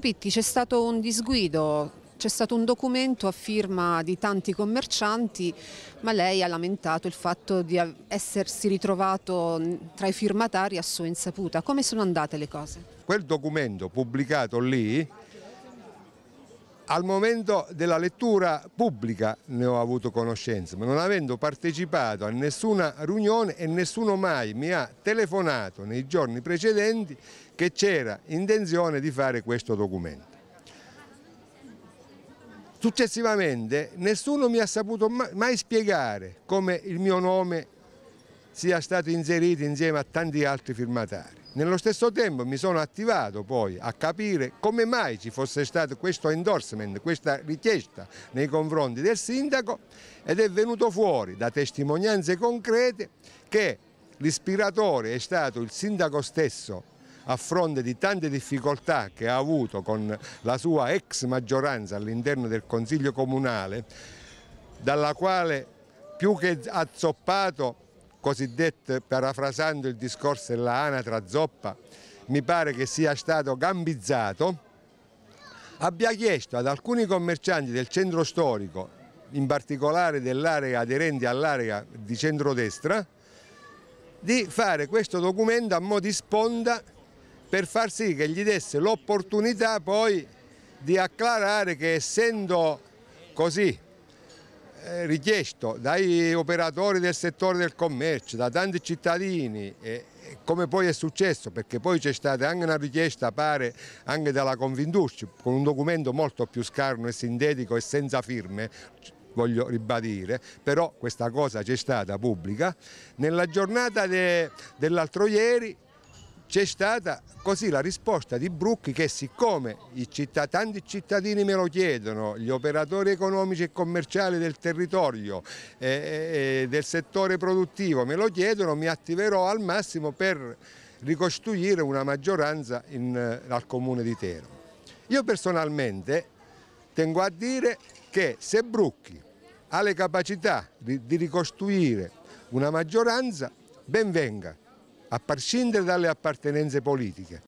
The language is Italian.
Pitti c'è stato un disguido, c'è stato un documento a firma di tanti commercianti, ma lei ha lamentato il fatto di essersi ritrovato tra i firmatari a sua insaputa. Come sono andate le cose? Quel documento pubblicato lì al momento della lettura pubblica ne ho avuto conoscenza, ma non avendo partecipato a nessuna riunione e nessuno mai mi ha telefonato nei giorni precedenti che c'era intenzione di fare questo documento. Successivamente nessuno mi ha saputo mai spiegare come il mio nome sia stato inserito insieme a tanti altri firmatari. Nello stesso tempo mi sono attivato poi a capire come mai ci fosse stato questo endorsement, questa richiesta nei confronti del sindaco ed è venuto fuori da testimonianze concrete che l'ispiratore è stato il sindaco stesso a fronte di tante difficoltà che ha avuto con la sua ex maggioranza all'interno del Consiglio Comunale, dalla quale più che azzoppato cosiddette, parafrasando il discorso della anatra zoppa, mi pare che sia stato gambizzato, abbia chiesto ad alcuni commercianti del centro storico, in particolare dell'area aderente all'area di centrodestra, di fare questo documento a mo' di sponda per far sì che gli desse l'opportunità poi di acclarare che essendo così eh, richiesto dagli operatori del settore del commercio, da tanti cittadini, come poi è successo, perché poi c'è stata anche una richiesta, pare, anche dalla Convindustria, con un documento molto più scarno e sintetico e senza firme, voglio ribadire, però questa cosa c'è stata pubblica. Nella giornata de, dell'altro ieri c'è stata così la risposta di Brucchi che siccome città, tanti cittadini me lo chiedono, gli operatori economici e commerciali del territorio, eh, eh, eh, del settore produttivo me lo chiedono, mi attiverò al massimo per ricostruire una maggioranza in, eh, al comune di Tero. Io personalmente tengo a dire che se Brucchi ha le capacità di, di ricostruire una maggioranza, ben venga a prescindere dalle appartenenze politiche.